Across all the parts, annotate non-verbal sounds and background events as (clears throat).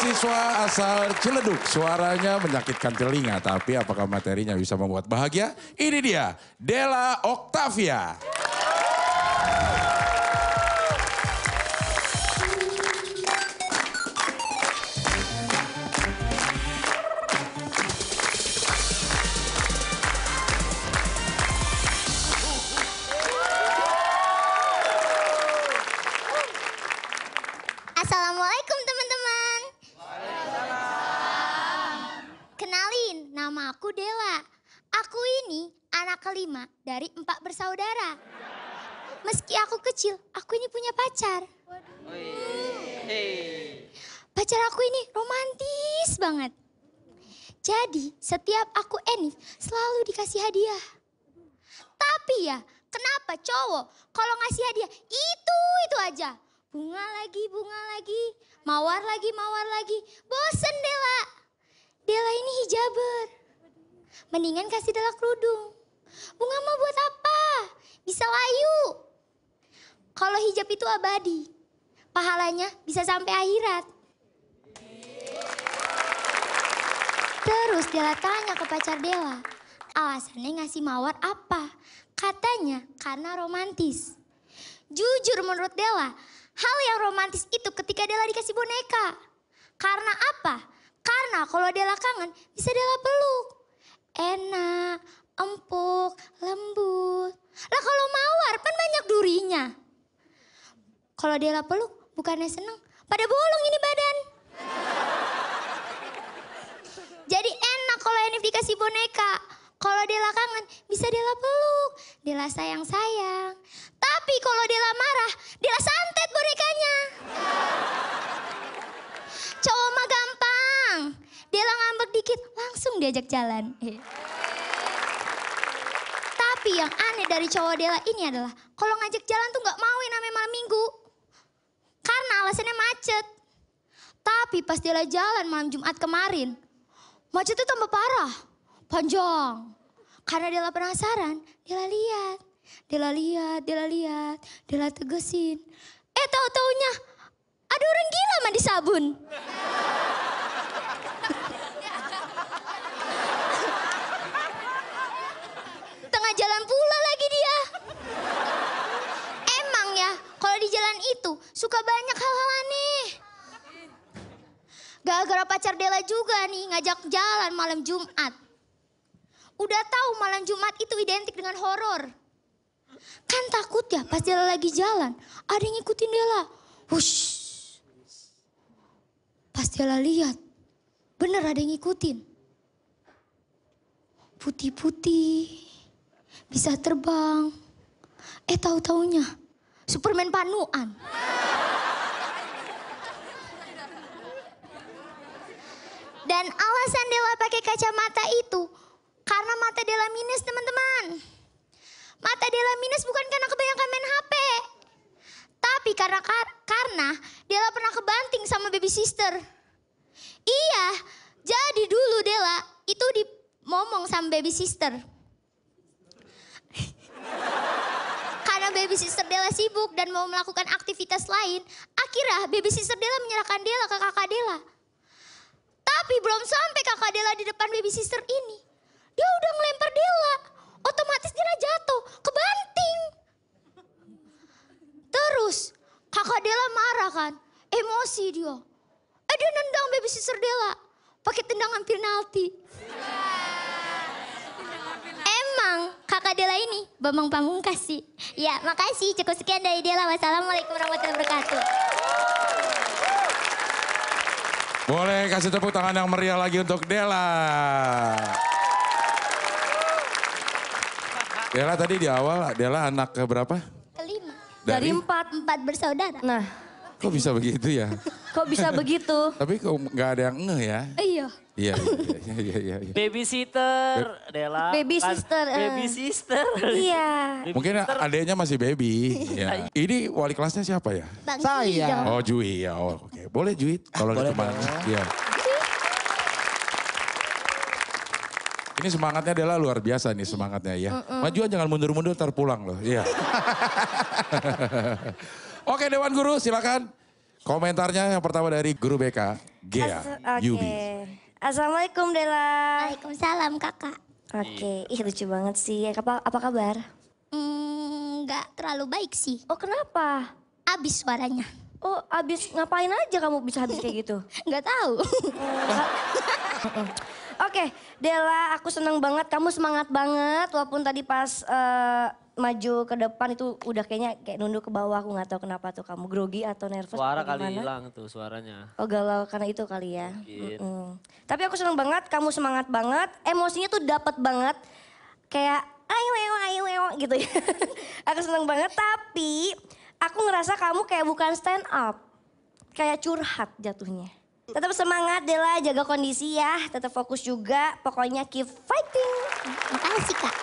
siswa asal Ciledug, suaranya menyakitkan telinga, tapi apakah materinya bisa membuat bahagia? Ini dia, Della Octavia. saudara. Meski aku kecil, aku ini punya pacar. Pacar aku ini romantis banget. Jadi setiap aku enif selalu dikasih hadiah. Tapi ya kenapa cowok kalau ngasih hadiah itu itu aja. Bunga lagi, bunga lagi, mawar lagi, mawar lagi. Bosen Dela. Dela ini hijaber. Mendingan kasih Dela kerudung. Bunga mau buat apa? bisa layu. Kalau hijab itu abadi, pahalanya bisa sampai akhirat. Terus Dela tanya ke pacar Dela, alasannya ngasih mawar apa? Katanya karena romantis. Jujur menurut Dela, hal yang romantis itu ketika Dela dikasih boneka. Karena apa? Karena kalau Dela kangen bisa Dela peluk. Enak, empuk, lembut. Lah kalau mawar kan banyak durinya. Kalau dia peluk, bukannya seneng, pada bolong ini badan. Jadi enak kalau Enif dikasih boneka. Kalau Dela kangen, bisa Dela peluk. Dela sayang-sayang. Tapi kalau Dela marah, Dela santet bonekanya. Cowok mah gampang. Dela ngambek dikit, langsung diajak jalan. Eh. Tapi yang aneh dari cowok Dela ini adalah kalau ngajak jalan tuh nggak mau yang namanya malam minggu. Karena alasannya macet. Tapi pas Dela jalan malam Jumat kemarin, macet macetnya tambah parah, panjang. Karena Dela penasaran, Dela lihat, Dela lihat, Dela lihat, Dela tegesin. Eh tau taunya ada orang gila mandi sabun. nggak jalan pula lagi dia. Emang ya, kalau di jalan itu suka banyak hal-hal aneh. Gara-gara pacar Dela juga nih ngajak jalan malam Jumat. Udah tahu malam Jumat itu identik dengan horor. Kan takut ya pas Dela lagi jalan, ada yang ngikutin Dela. Hush. Pas Dela lihat, bener ada yang ngikutin. Putih-putih bisa terbang. Eh tahu-taunya Superman panuan. Dan alasan Dela pakai kacamata itu karena mata Dela minus teman-teman. Mata Dela minus bukan karena kebanyakan main HP. Tapi karena kar karena Dela pernah kebanting sama baby sister. Iya, jadi dulu Dela itu di ngomong sama baby sister. baby sister Della sibuk dan mau melakukan aktivitas lain, akhirnya baby sister Della menyerahkan Della ke kakak Della. Tapi belum sampai kakak Della di depan baby sister ini, dia udah ngelempar Della. Otomatis Della jatuh, kebanting. Terus kakak Della marah kan, emosi dia. Eh dia nendang baby sister Della, pakai tendangan penalti. Yeah. Bambang, kakak Dela ini Bambang Pamungkas sih. Ya, makasih. Cukup sekian dari Dela. Wassalamualaikum warahmatullahi wabarakatuh. Boleh kasih tepuk tangan yang meriah lagi untuk Dela. Dela tadi di awal, Dela anak berapa? Kelima. Dari, dari empat. Empat bersaudara. Nah, Kok bisa begitu ya? Kok bisa (laughs) begitu? Tapi kok nggak ada yang ngeh ya? Iya. Iya, iya, iya, iya, iya. Baby sister, Dela. Baby kan sister. Uh. Baby sister. Iya. Mungkin adanya masih baby. ya. Ini wali kelasnya siapa ya? Bang Saya. Oh, Jui. Ya, oh, oke. Okay. Boleh Jui tolong teman Iya. Ini semangatnya adalah luar biasa nih semangatnya ya. Mm -mm. Majuan jangan mundur-mundur terpulang loh. Iya. (laughs) Oke Dewan Guru silakan. Komentarnya yang pertama dari Guru BK, Gea, As okay. Yubi. Assalamualaikum Dela. Waalaikumsalam kakak. Oke, okay. ih lucu banget sih. Apa, apa kabar? Hmm, nggak mm, terlalu baik sih. Oh kenapa? Abis suaranya. Oh abis ngapain aja kamu bisa habis kayak gitu? (laughs) Nggak tahu. (laughs) (laughs) Oke, okay. Dela, aku senang banget. Kamu semangat banget. Walaupun tadi pas uh, maju ke depan itu udah kayaknya kayak nunduk ke bawah. Aku nggak tahu kenapa tuh kamu grogi atau nervous. Suara kali hilang tuh suaranya. Oh galau karena itu kali ya. Mm -mm. Tapi aku senang banget. Kamu semangat banget. Emosinya tuh dapat banget. Kayak ayo ayo ayo ayo gitu ya. (laughs) aku senang banget. Tapi aku ngerasa kamu kayak bukan stand up. Kayak curhat jatuhnya. Tetap semangat Dela, jaga kondisi ya. Tetap fokus juga. Pokoknya keep fighting. Makasih Kak.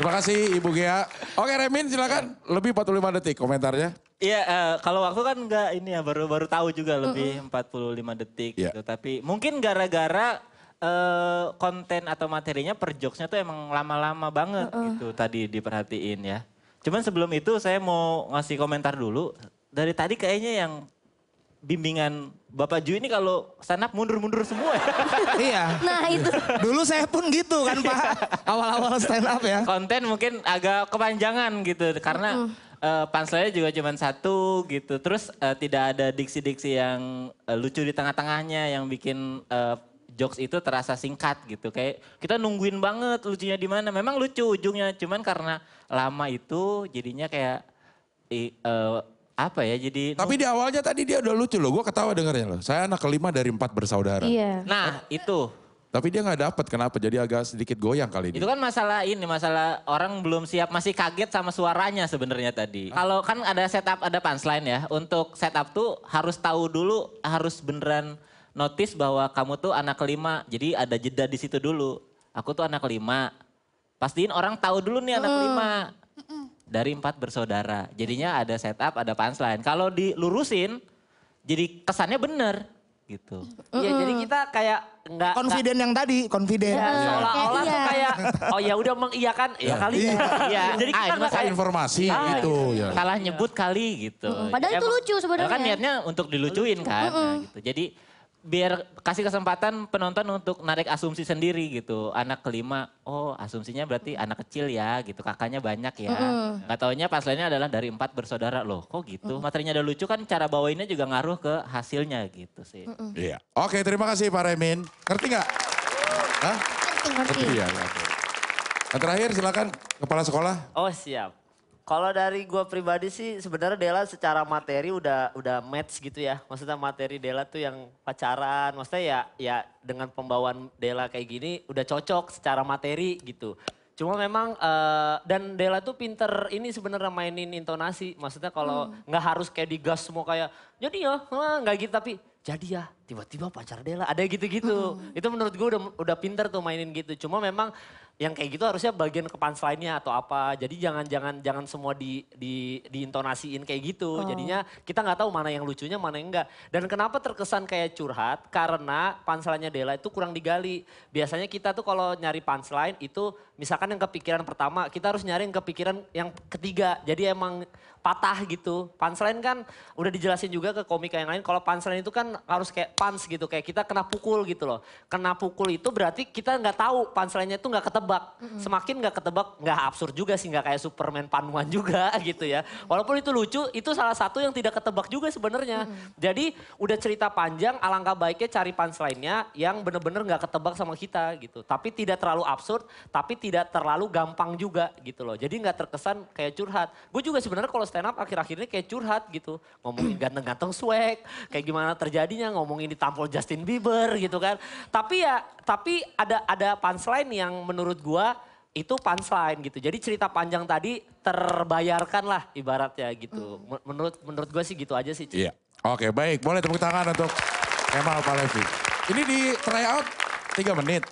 Terima kasih Ibu Gia. Oke Remin silakan iya. lebih 45 detik komentarnya. Iya, uh, kalau waktu kan enggak ini ya baru baru tahu juga lebih uh -uh. 45 detik yeah. gitu. Tapi mungkin gara-gara uh, konten atau materinya per jokesnya tuh emang lama-lama banget uh -uh. gitu tadi diperhatiin ya. Cuman sebelum itu saya mau ngasih komentar dulu. Dari tadi kayaknya yang bimbingan Bapak Ju ini kalau sanak mundur-mundur semua ya. (laughs) iya. Nah itu. Dulu saya pun gitu kan Pak. Awal-awal stand up ya. Konten mungkin agak kepanjangan gitu. Karena mm. uh, panselnya juga cuma satu gitu. Terus uh, tidak ada diksi-diksi yang uh, lucu di tengah-tengahnya yang bikin uh, jokes itu terasa singkat gitu. Kayak kita nungguin banget lucunya di mana. Memang lucu ujungnya. Cuman karena lama itu jadinya kayak... Uh, apa ya jadi tapi di awalnya tadi dia udah lucu loh gue ketawa dengarnya loh saya anak kelima dari empat bersaudara iya nah itu tapi dia nggak dapat kenapa? Jadi agak sedikit goyang kali ini. Itu kan masalah ini, masalah orang belum siap, masih kaget sama suaranya sebenarnya tadi. Ah. Kalau kan ada setup, ada punchline ya. Untuk setup tuh harus tahu dulu, harus beneran notice bahwa kamu tuh anak kelima. Jadi ada jeda di situ dulu. Aku tuh anak kelima. Pastiin orang tahu dulu nih anak hmm. kelima dari empat bersaudara. Jadinya ada setup, ada punchline. Kalau dilurusin, jadi kesannya bener gitu. Iya, Ya jadi kita kayak nggak confident gak, yang tadi, confident. Ya, Seolah-olah yeah. tuh kayak oh ya udah mengiyakan iya iya. ya kali. (laughs) Iya. Jadi ah, kita ah, informasi ah, gitu ya. Salah nyebut kali gitu. Ya padahal ya, itu lucu sebenarnya. Kan niatnya untuk dilucuin kan, lucu. kan. Mm -mm. Nah, gitu. Jadi biar kasih kesempatan penonton untuk narik asumsi sendiri gitu. Anak kelima, oh asumsinya berarti anak kecil ya gitu, kakaknya banyak ya. Uh. taunya pas lainnya adalah dari empat bersaudara loh, kok gitu. Uh. Materinya udah lucu kan cara bawainnya juga ngaruh ke hasilnya gitu sih. Iya, uh -uh. yeah. oke okay, terima kasih Pak Remin. Ngerti nggak Hah? Ngerti, ngerti. ya, ya. terakhir silakan kepala sekolah. Oh siap. Kalau dari gue pribadi sih sebenarnya Dela secara materi udah udah match gitu ya. Maksudnya materi Dela tuh yang pacaran, maksudnya ya ya dengan pembawaan Dela kayak gini udah cocok secara materi gitu. Cuma memang uh, dan Dela tuh pinter ini sebenarnya mainin intonasi. Maksudnya kalau hmm. nggak hmm. harus kayak digas semua kayak jadi ya nggak gitu tapi jadi ya tiba-tiba pacar Dela ada gitu-gitu. Hmm. Itu menurut gue udah udah pinter tuh mainin gitu. Cuma memang yang kayak gitu harusnya bagian ke punchline-nya atau apa. Jadi jangan jangan jangan semua di di diintonasiin kayak gitu. Oh. Jadinya kita nggak tahu mana yang lucunya, mana yang enggak. Dan kenapa terkesan kayak curhat? Karena punchline-nya Dela itu kurang digali. Biasanya kita tuh kalau nyari punchline itu misalkan yang kepikiran pertama, kita harus nyari yang kepikiran yang ketiga. Jadi emang patah gitu. Punchline kan udah dijelasin juga ke komika yang lain kalau punchline itu kan harus kayak punch gitu, kayak kita kena pukul gitu loh. Kena pukul itu berarti kita nggak tahu punchline-nya itu nggak ketebak ketebak. Mm-hmm. Semakin nggak ketebak, nggak absurd juga sih, nggak kayak Superman panuan (laughs) juga gitu ya. Walaupun itu lucu, itu salah satu yang tidak ketebak juga sebenarnya. Mm-hmm. Jadi udah cerita panjang, alangkah baiknya cari pans lainnya yang bener-bener nggak ketebak sama kita gitu. Tapi tidak terlalu absurd, tapi tidak terlalu gampang juga gitu loh. Jadi nggak terkesan kayak curhat. Gue juga sebenarnya kalau stand up akhir-akhir ini kayak curhat gitu. Ngomongin (clears throat) ganteng-ganteng swag, kayak gimana terjadinya, ngomongin ditampol Justin Bieber gitu kan. Tapi ya, tapi ada ada lain yang menurut menurut gua itu punchline gitu. Jadi cerita panjang tadi terbayarkan lah ibaratnya gitu. Mm. Menurut menurut gue sih gitu aja sih. Iya. Oke baik, boleh tepuk tangan untuk Kemal Palevi. Ini di tryout 3 menit.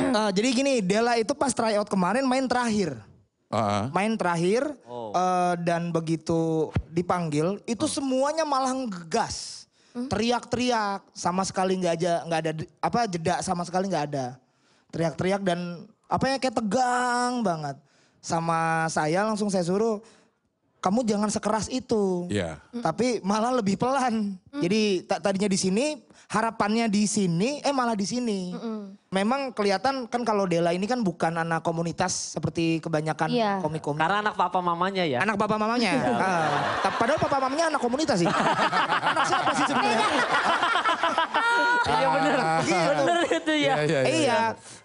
uh, (clears throat) jadi gini, Dela itu pas tryout kemarin main terakhir. Uh-huh. Main terakhir oh. uh, dan begitu dipanggil itu uh. semuanya malah ngegas. Hmm. Teriak-teriak sama sekali nggak aja nggak ada apa jeda sama sekali nggak ada teriak-teriak dan apa ya kayak tegang banget. Sama saya langsung saya suruh kamu jangan sekeras itu. Yeah. Tapi malah lebih pelan. Mm. Jadi tadinya di sini, harapannya di sini, eh malah di sini. Mm -mm. Memang kelihatan kan kalau Dela ini kan bukan anak komunitas seperti kebanyakan yeah. komik-komik. Karena anak papa mamanya ya. Anak papa mamanya. uh, padahal papa mamanya anak komunitas sih. (laughs) anak siapa sih sebenarnya? Iya benar. (laughs) Iya, benar ah. iya, gitu. itu ya. Iya.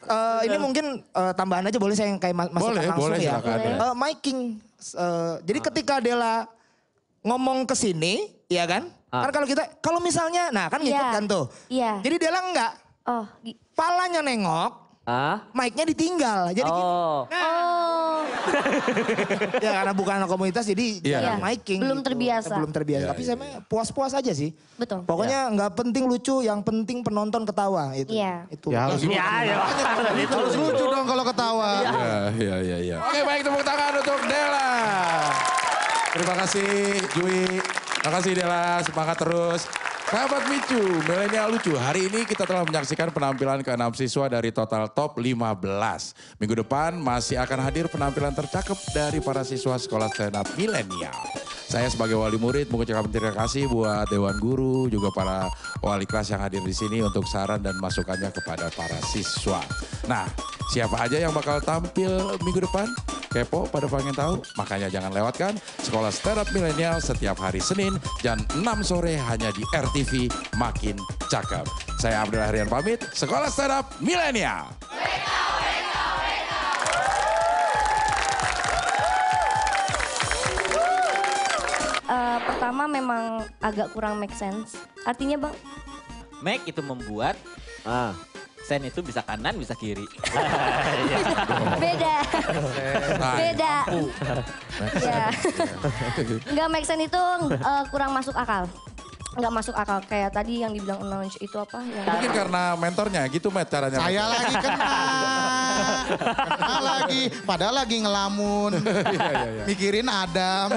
Eh, ini mungkin uh, tambahan aja boleh saya yang kayak masuk langsung boleh, ya. Boleh, boleh. Uh, King Eh, jadi ketika Dela ngomong ke sini, ya kan? Ah. Kan kalau kita kalau misalnya nah kan iya. ngikut yeah. kan tuh. Iya. Yeah. Jadi Dela enggak. Oh, palanya nengok. Ah? Mic-nya ditinggal. Jadi oh. Gini. Nah. Oh. (laughs) ya karena bukan komunitas jadi yeah. yeah. miking. Belum gitu. terbiasa. Belum terbiasa. Yeah, Tapi yeah. saya iya. puas-puas aja sih. Betul. Pokoknya yeah. Iya. nggak penting lucu, yang penting penonton ketawa itu. Iya. Itu. Ya, harus ya, lucu. Ya, ya. lucu dong kalau ketawa. Iya, iya, iya. Oke, baik tepuk tangan untuk Dela. Terima kasih Jui. Terima kasih Dela, semangat terus. Sahabat Micu, milenial lucu. Hari ini kita telah menyaksikan penampilan ke-6 siswa dari total top 15. Minggu depan masih akan hadir penampilan tercakep dari para siswa sekolah stand up milenial. Saya sebagai wali murid mengucapkan terima kasih buat Dewan Guru, juga para wali kelas yang hadir di sini untuk saran dan masukannya kepada para siswa. Nah, siapa aja yang bakal tampil minggu depan? kepo pada pengen tahu? Makanya jangan lewatkan Sekolah startup Milenial setiap hari Senin jam 6 sore hanya di RTV Makin Cakep. Saya Abdul Harian pamit, Sekolah startup Milenial. Eh, pertama memang agak kurang make sense. Artinya bang? Make itu membuat. Ah. Sen itu bisa kanan, bisa kiri. (laughs) Beda. Beda. Iya. Enggak iya. make sense itu uh, kurang masuk akal nggak masuk akal kayak tadi yang dibilang announce itu apa yang mungkin karena mentornya gitu met caranya saya mentor. lagi kena kena lagi padahal lagi ngelamun (laughs) iya, iya, mikirin Adam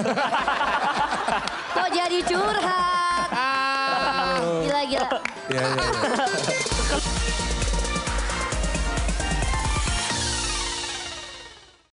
(laughs) kok jadi curhat gila gila iya, iya, iya.